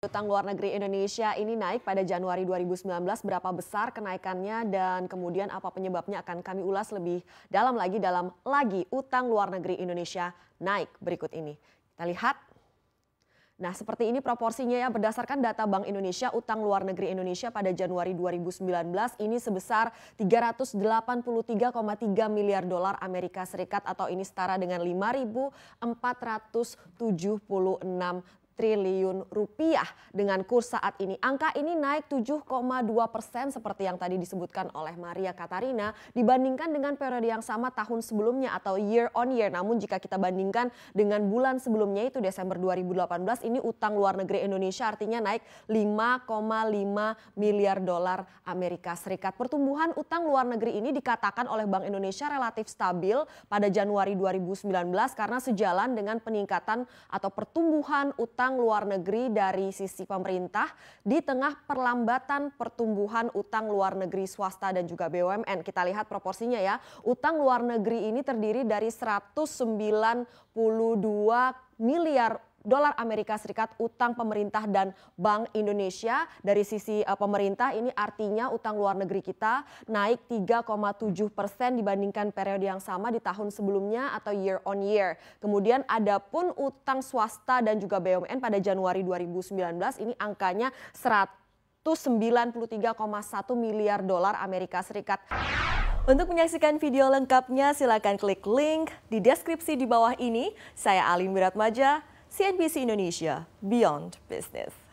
Utang luar negeri Indonesia ini naik pada Januari 2019, berapa besar kenaikannya dan kemudian apa penyebabnya akan kami ulas lebih dalam lagi dalam lagi utang luar negeri Indonesia naik berikut ini. Kita lihat. Nah, seperti ini proporsinya ya berdasarkan data Bank Indonesia utang luar negeri Indonesia pada Januari 2019 ini sebesar 383,3 miliar dolar Amerika Serikat atau ini setara dengan 5.476 triliun rupiah. Dengan kurs saat ini, angka ini naik 7,2 persen seperti yang tadi disebutkan oleh Maria Katarina dibandingkan dengan periode yang sama tahun sebelumnya atau year on year. Namun jika kita bandingkan dengan bulan sebelumnya itu Desember 2018 ini utang luar negeri Indonesia artinya naik 5,5 miliar dolar Amerika Serikat. Pertumbuhan utang luar negeri ini dikatakan oleh Bank Indonesia relatif stabil pada Januari 2019 karena sejalan dengan peningkatan atau pertumbuhan utang utang luar negeri dari sisi pemerintah di tengah perlambatan pertumbuhan utang luar negeri swasta dan juga BUMN. Kita lihat proporsinya ya. Utang luar negeri ini terdiri dari 192 miliar dolar Amerika Serikat utang pemerintah dan Bank Indonesia dari sisi uh, pemerintah ini artinya utang luar negeri kita naik 3,7 persen dibandingkan periode yang sama di tahun sebelumnya atau year on year. Kemudian ada pun utang swasta dan juga BUMN pada Januari 2019 ini angkanya 193,1 miliar dolar Amerika Serikat. Untuk menyaksikan video lengkapnya silakan klik link di deskripsi di bawah ini. Saya Alin Wiratmaja, CNBC Indonesia Beyond Business.